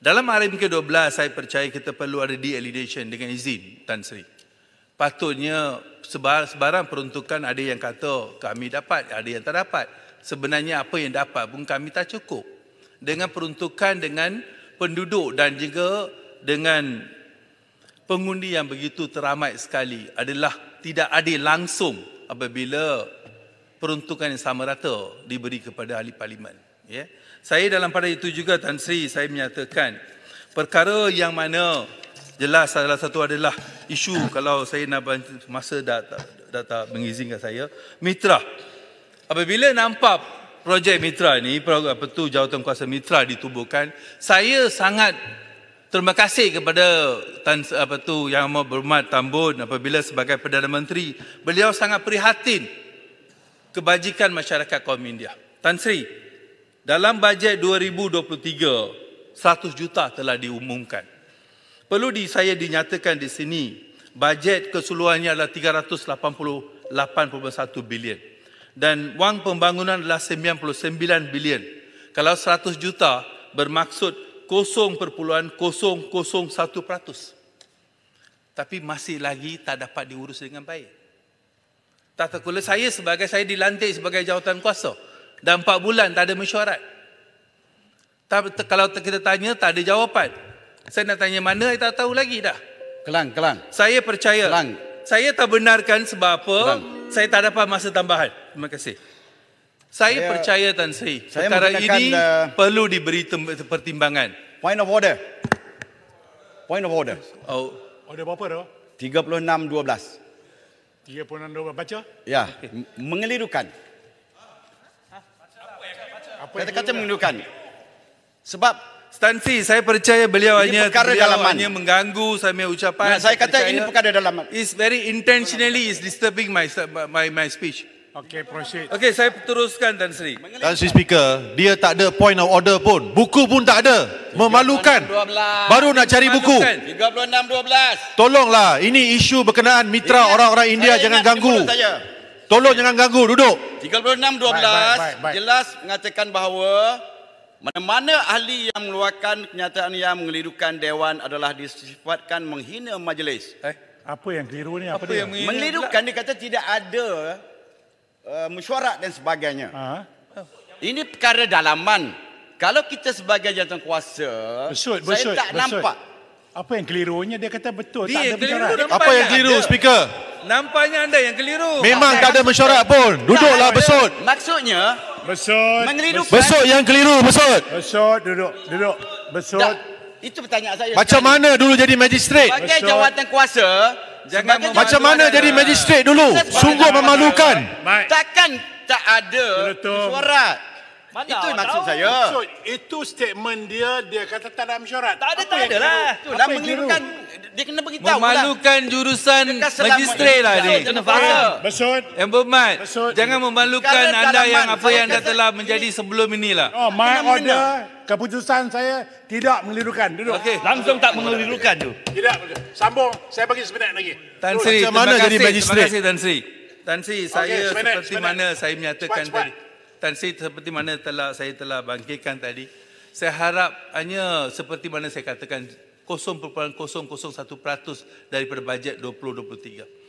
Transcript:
Dalam RM ke-12 saya percaya kita perlu ada de alidation dengan izin Tan Sri. Patutnya sebarang peruntukan ada yang kata kami dapat, ada yang tak dapat. Sebenarnya apa yang dapat pun kami tak cukup. Dengan peruntukan dengan penduduk dan juga dengan pengundi yang begitu teramat sekali adalah tidak adil langsung apabila peruntukan yang sama rata diberi kepada ahli parlimen. Ya. Saya dalam pada itu juga Tan Sri saya menyatakan perkara yang mana jelas salah satu adalah isu kalau saya nak bantu masa data-data mengizinkan saya mitra. Apabila nampak projek mitra ini, program apa tu jawatan kuasa mitra ditubuhkan, saya sangat terima kasih kepada Tan apa tu yang amat berhormat Tambun apabila sebagai Perdana Menteri, beliau sangat prihatin kebajikan masyarakat kaum India. Tan Sri, dalam bajet 2023, 100 juta telah diumumkan. Perlu di, saya dinyatakan di sini, bajet keseluruhannya adalah 388.1 bilion. Dan wang pembangunan adalah 99 bilion. Kalau 100 juta bermaksud 0.001%. Tapi masih lagi tak dapat diurus dengan baik. Tak terkula saya sebagai saya dilantik sebagai jawatan kuasa. Dan empat bulan tak ada mesyuarat. Kalau kita tanya, tak ada jawapan. Saya nak tanya mana, saya tak tahu lagi dah. Kelang, kelang. Saya percaya. Kelang. Saya tak benarkan sebab apa. Kelang. Saya tak dapat masa tambahan. Terima kasih. Saya, saya percaya Tan Sri. Saya Perkara ini the... Eh, perlu diberi pertimbangan. Point of order. Point of order. Oh. Order berapa tu? 36.12. 36.12. Baca? Ya. Okay. Mengelirukan. Mengelirukan kata-kata menundukkan. Sebab Stansi, saya percaya beliau ini hanya perkara beliau dalaman. hanya mengganggu saya punya ucapan. Nah, saya, saya kata ini perkara dalaman. It's very intentionally is disturbing my my my speech. Okay, proceed. Okay, saya teruskan Tan Sri. Tan Sri Speaker, dia tak ada point of order pun. Buku pun tak ada. Memalukan. Baru nak cari buku. 36-12. Tolonglah, ini isu berkenaan mitra orang-orang India. jangan ganggu. Saya. Tolong jangan ganggu, duduk. 36.12 baik, baik, baik, baik. jelas mengatakan bahawa mana-mana ahli yang mengeluarkan kenyataan yang mengelirukan dewan adalah disifatkan menghina majlis. Eh, apa yang keliru ni? Apa, apa dia? mengelirukan dia kata tidak ada uh, mesyuarat dan sebagainya. uh Ini perkara dalaman. Kalau kita sebagai jantan kuasa, bersud, bersud, saya tak bersud. nampak. Apa yang kelirunya? Dia kata betul. Dia tak ada keliru, Apa yang keliru, ada. Speaker? Nampaknya anda yang keliru. Memang tak ada mesyuarat pun. Duduklah besut. Maksudnya besut. Menyelidupkan. Besut yang keliru besut. Besut duduk duduk besut. Da. Itu pertanyaan saya. Macam sekali. mana dulu jadi magistrate? Sebagai besut. jawatan kuasa. Jangan macam mana jadi magistrate dulu? Sungguh memalukan. Mike. Takkan tak ada mesyuarat. Mana itu maksud saya. Itu, statement dia, dia kata tak ada mesyuarat. Tak ada, tak ada lah. Itu dah mengirimkan dia kena beritahu memalukan pula. jurusan magistrat lah ni besut yang bermat jangan memalukan Kala anda yang apa yang dah telah menjadi sebelum inilah oh, my kena order mana? keputusan saya tidak mengelirukan duduk okay. langsung tak mengelirukan tu tidak sambung saya bagi sebentar lagi Tan Sri Macam terima mana kasih jadi magistrate? terima kasih Tan Sri Tan Sri saya okay, seperti sebenar, mana saya menyatakan cepat, cepat. tadi Tan Sri seperti mana telah saya telah bangkitkan tadi saya harap hanya seperti mana saya katakan 0.001% daripada bajet 2023.